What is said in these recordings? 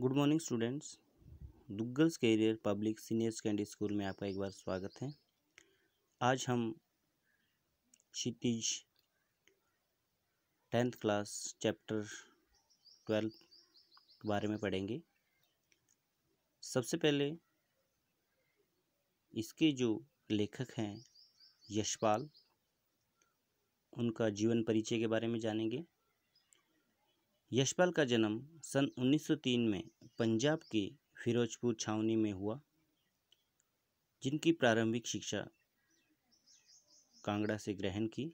good morning students दुग्गल्स career public senior secondary school में आपका एक बार स्वागत है आज हम Kshitij tenth class chapter twelve के बारे में पढ़ेंगे सबसे पहले इसके जो लेखक हैं यशपाल उनका जीवन परिचय के बारे में जानेंगे यशपाल का जन्म सन 1903 में पंजाब के फिरोजपुर छावनी में हुआ जिनकी प्रारंभिक शिक्षा कांगड़ा से ग्रहण की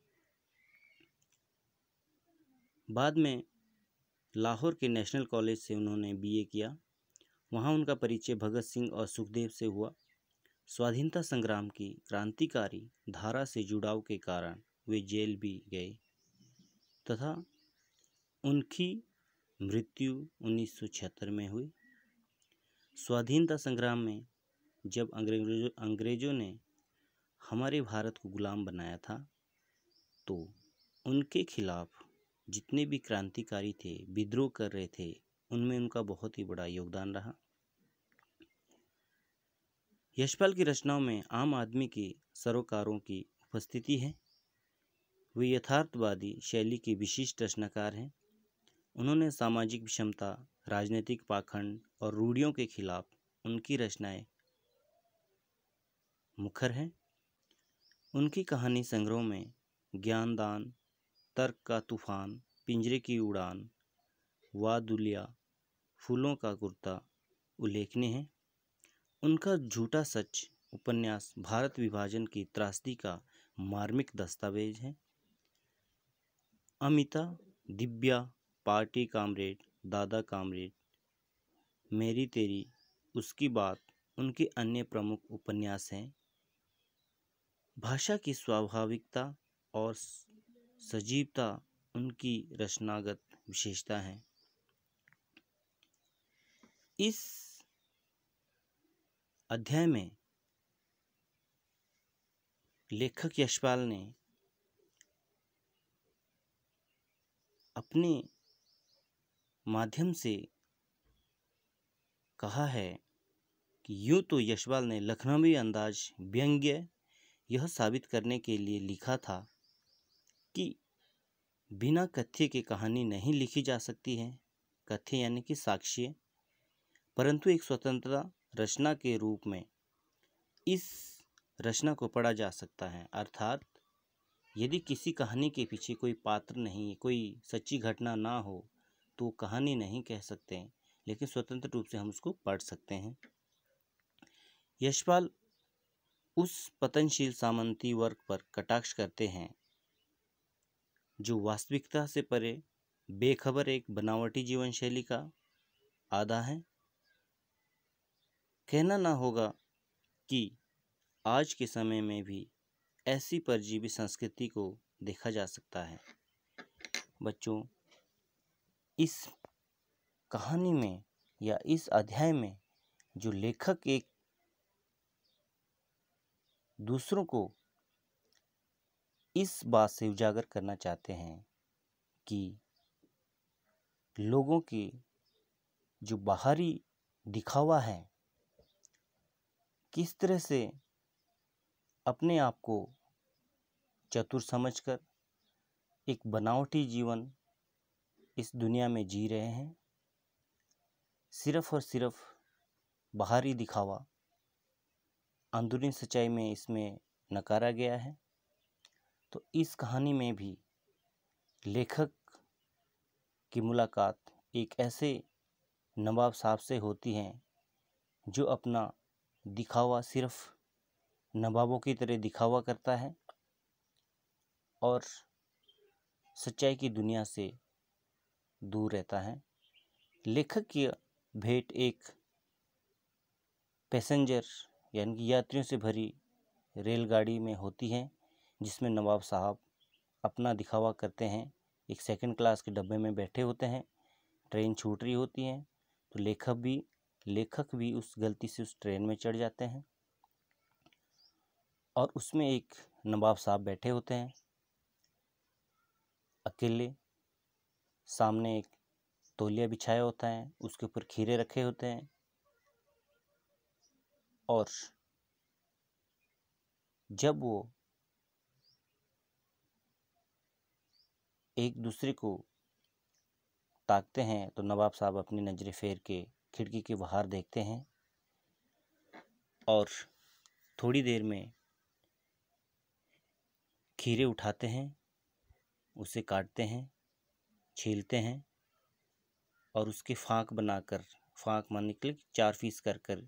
बाद में लाहौर के नेशनल कॉलेज से उन्होंने बीए किया वहाँ उनका परिचय भगत सिंह और सुखदेव से हुआ स्वाधीनता संग्राम की क्रांतिकारी धारा से जुड़ाव के कारण वे जेल भी गए तथा उनकी मृत्यु 1976 में हुई स्वाधीनता संग्राम में जब अंग्रेजों अंग्रेजों ने हमारे भारत को गुलाम बनाया था तो उनके खिलाफ जितने भी क्रांतिकारी थे विद्रोह कर रहे थे उनमें उनका बहुत ही बड़ा योगदान रहा यशपाल की रचनाओं में आम आदमी के सरोकारों की उपस्थिति है वे यथार्थवादी शैली के विशिष्ट रचनाकार हैं उन्होंने सामाजिक विषमता राजनीतिक पाखंड और रूढ़ियों के खिलाफ उनकी रचनाएं मुखर हैं उनकी कहानी संग्रह में ज्ञानदान तर्क का तूफान पिंजरे की उड़ान वादुलिया फूलों का कुर्ता उल्लेखनीय है उनका झूठा सच उपन्यास भारत विभाजन की त्रासदी का मार्मिक दस्तावेज है अमिता दिव्या पार्टी कामरेड दादा कामरेड मेरी तेरी उसकी बात उनके अन्य प्रमुख उपन्यास हैं भाषा की स्वाभाविकता और सजीवता उनकी रचनागत विशेषता है इस अध्याय में लेखक यशपाल ने अपने माध्यम से कहा है कि यूँ तो यशपाल ने लखनवी अंदाज व्यंग्य यह साबित करने के लिए लिखा था कि बिना कथ्य के कहानी नहीं लिखी जा सकती है कथ्य यानी कि साक्ष्य परंतु एक स्वतंत्रता रचना के रूप में इस रचना को पढ़ा जा सकता है अर्थात यदि किसी कहानी के पीछे कोई पात्र नहीं कोई सच्ची घटना ना हो तो कहानी नहीं कह सकते हैं लेकिन स्वतंत्र रूप से हम उसको पढ़ सकते हैं यशपाल उस पतनशील सामंती वर्ग पर कटाक्ष करते हैं जो वास्तविकता से परे बेखबर एक बनावटी जीवन शैली का आधा है कहना ना होगा कि आज के समय में भी ऐसी परजीवी संस्कृति को देखा जा सकता है बच्चों इस कहानी में या इस अध्याय में जो लेखक एक दूसरों को इस बात से उजागर करना चाहते हैं कि लोगों की जो बाहरी दिखावा है किस तरह से अपने आप को चतुर समझकर एक बनावटी जीवन इस दुनिया में जी रहे हैं सिर्फ़ और सिर्फ बाहरी दिखावा अंदरूनी सच्चाई में इसमें नकारा गया है तो इस कहानी में भी लेखक की मुलाकात एक ऐसे नवाब साहब से होती है जो अपना दिखावा सिर्फ नवाबों की तरह दिखावा करता है और सच्चाई की दुनिया से दूर रहता है लेखक की भेंट एक पैसेंजर यानी कि यात्रियों से भरी रेलगाड़ी में होती है जिसमें नवाब साहब अपना दिखावा करते हैं एक सेकंड क्लास के डब्बे में बैठे होते हैं ट्रेन छूट रही होती है तो लेखक भी लेखक भी उस गलती से उस ट्रेन में चढ़ जाते हैं और उसमें एक नवाब साहब बैठे होते हैं अकेले सामने एक तोलिया बिछाया होता है उसके ऊपर खीरे रखे होते हैं और जब वो एक दूसरे को ताकते हैं तो नवाब साहब अपनी नज़रें फेर के खिड़की के बाहर देखते हैं और थोड़ी देर में खीरे उठाते हैं उसे काटते हैं छीलते हैं और उसके फाँक बनाकर फाँक मारने के लिए चार पीस कर कर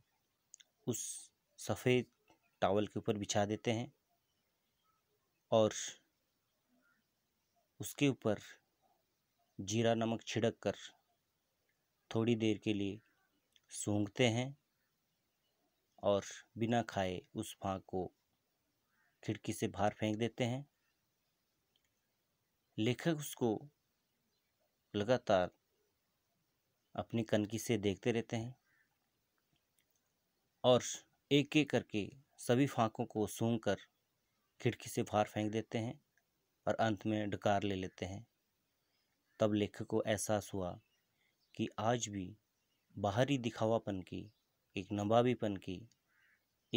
उस सफ़ेद टावल के ऊपर बिछा देते हैं और उसके ऊपर जीरा नमक छिड़क कर थोड़ी देर के लिए सूंघते हैं और बिना खाए उस फाँक को खिड़की से बाहर फेंक देते हैं लेखक उसको लगातार अपनी कनकी से देखते रहते हैं और एक एक करके सभी फांकों को सूंघ कर खिड़की से बाहर फेंक देते हैं और अंत में डकार ले लेते हैं तब लेखक को एहसास हुआ कि आज भी बाहरी दिखावापन की एक नवाबीपन की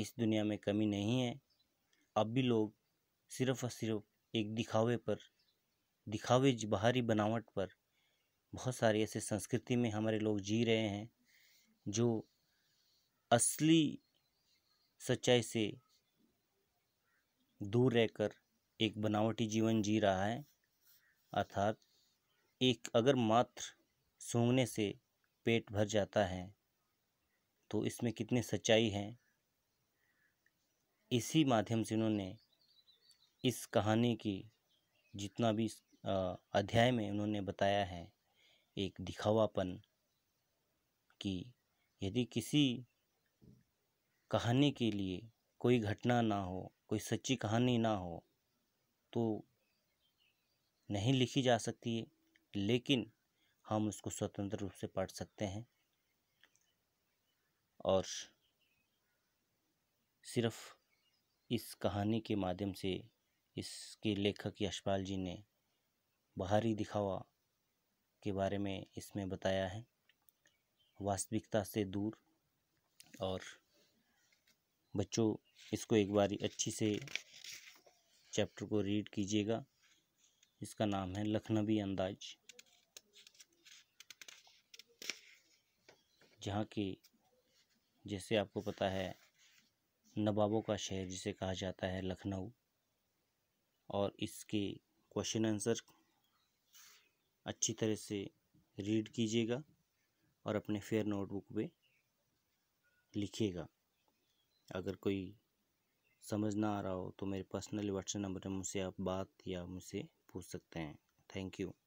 इस दुनिया में कमी नहीं है अब भी लोग सिर्फ और सिर्फ एक दिखावे पर दिखावे बाहरी बनावट पर बहुत सारी ऐसे संस्कृति में हमारे लोग जी रहे हैं जो असली सच्चाई से दूर रहकर एक बनावटी जीवन जी रहा है अर्थात एक अगर मात्र सूंघने से पेट भर जाता है तो इसमें कितनी सच्चाई है इसी माध्यम से उन्होंने इस कहानी की जितना भी अध्याय में उन्होंने बताया है एक दिखावापन कि यदि किसी कहानी के लिए कोई घटना ना हो कोई सच्ची कहानी ना हो तो नहीं लिखी जा सकती है लेकिन हम उसको स्वतंत्र रूप से पढ़ सकते हैं और सिर्फ इस कहानी के माध्यम से इसके लेखक यशपाल जी ने बाहरी दिखावा के बारे में इसमें बताया है वास्तविकता से दूर और बच्चों इसको एक बार अच्छी से चैप्टर को रीड कीजिएगा इसका नाम है लखनवी अंदाज जहाँ की जैसे आपको पता है नवाबों का शहर जिसे कहा जाता है लखनऊ और इसके क्वेश्चन आंसर अच्छी तरह से रीड कीजिएगा और अपने फेयर नोटबुक पे लिखिएगा अगर कोई समझ ना आ रहा हो तो मेरे पर्सनल व्हाट्सएप नंबर पर मुझसे आप बात या मुझसे पूछ सकते हैं थैंक यू